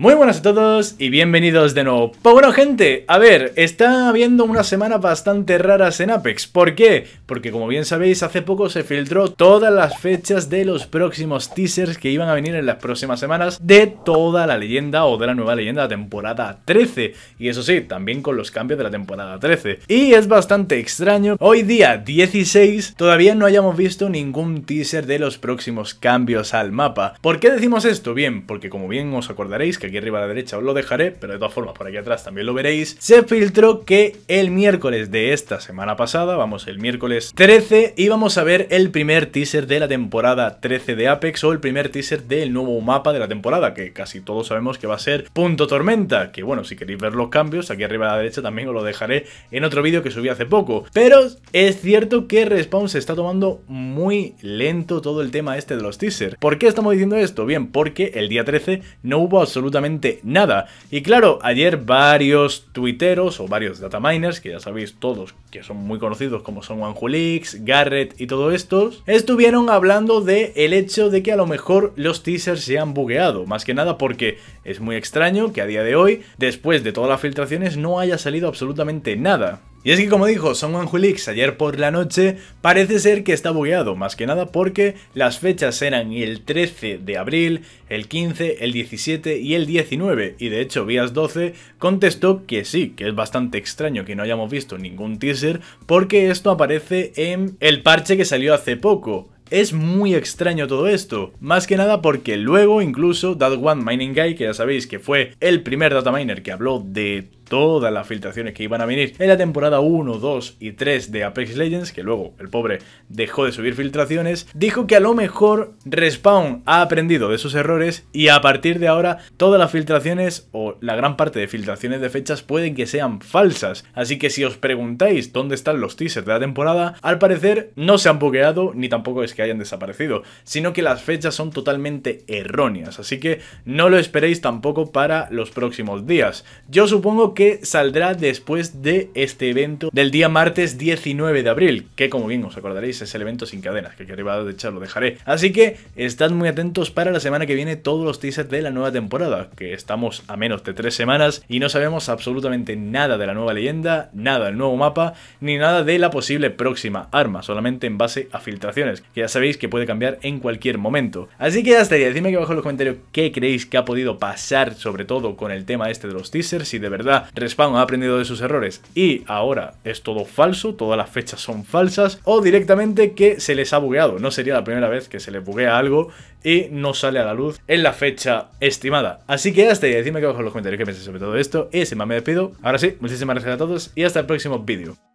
Muy buenas a todos y bienvenidos de nuevo. Pues bueno, gente, a ver, está habiendo una semana bastante rara en Apex. ¿Por qué? Porque como bien sabéis, hace poco se filtró todas las fechas de los próximos teasers que iban a venir en las próximas semanas de toda la leyenda o de la nueva leyenda de la temporada 13. Y eso sí, también con los cambios de la temporada 13. Y es bastante extraño, hoy día 16 todavía no hayamos visto ningún teaser de los próximos cambios al mapa. ¿Por qué decimos esto? Bien, porque como bien os acordaréis que aquí arriba a la derecha os lo dejaré, pero de todas formas por aquí atrás también lo veréis, se filtró que el miércoles de esta semana pasada, vamos, el miércoles 13, íbamos a ver el primer teaser de la temporada 13 de Apex o el primer teaser del nuevo mapa de la temporada, que casi todos sabemos que va a ser Punto Tormenta, que bueno, si queréis ver los cambios, aquí arriba a la derecha también os lo dejaré en otro vídeo que subí hace poco, pero es cierto que Respawn se está tomando muy lento todo el tema este de los teasers. ¿Por qué estamos diciendo esto? Bien, porque el día 13 no hubo absolutamente nada. Y claro, ayer varios tuiteros o varios dataminers, que ya sabéis todos que son muy conocidos como son Onejulix, Garrett y todo estos, estuvieron hablando de el hecho de que a lo mejor los teasers se han bugueado. Más que nada porque es muy extraño que a día de hoy, después de todas las filtraciones, no haya salido absolutamente nada. Y es que como dijo Son Hulix ayer por la noche, parece ser que está bugueado, más que nada porque las fechas eran el 13 de abril, el 15, el 17 y el 19, y de hecho Vías 12 contestó que sí, que es bastante extraño que no hayamos visto ningún teaser, porque esto aparece en el parche que salió hace poco, es muy extraño todo esto, más que nada porque luego incluso That One Mining Guy, que ya sabéis que fue el primer dataminer que habló de todas las filtraciones que iban a venir en la temporada 1, 2 y 3 de Apex Legends, que luego el pobre dejó de subir filtraciones, dijo que a lo mejor Respawn ha aprendido de sus errores y a partir de ahora todas las filtraciones o la gran parte de filtraciones de fechas pueden que sean falsas. Así que si os preguntáis dónde están los teasers de la temporada, al parecer no se han bugueado ni tampoco es que hayan desaparecido, sino que las fechas son totalmente erróneas. Así que no lo esperéis tampoco para los próximos días. Yo supongo que que saldrá después de este evento del día martes 19 de abril, que como bien os acordaréis es el evento sin cadenas, que aquí arriba de hecho lo dejaré. Así que estad muy atentos para la semana que viene todos los teasers de la nueva temporada, que estamos a menos de tres semanas y no sabemos absolutamente nada de la nueva leyenda, nada del nuevo mapa, ni nada de la posible próxima arma, solamente en base a filtraciones, que ya sabéis que puede cambiar en cualquier momento. Así que ya estaría, decidme aquí abajo en los comentarios qué creéis que ha podido pasar, sobre todo con el tema este de los teasers, si de verdad Respawn ha aprendido de sus errores y ahora es todo falso, todas las fechas son falsas, o directamente que se les ha bugueado. No sería la primera vez que se les buguea algo y no sale a la luz en la fecha estimada. Así que hasta ahí, decidme que abajo en los comentarios qué pensáis sobre todo esto, y sin más me despido. Ahora sí, muchísimas gracias a todos y hasta el próximo vídeo.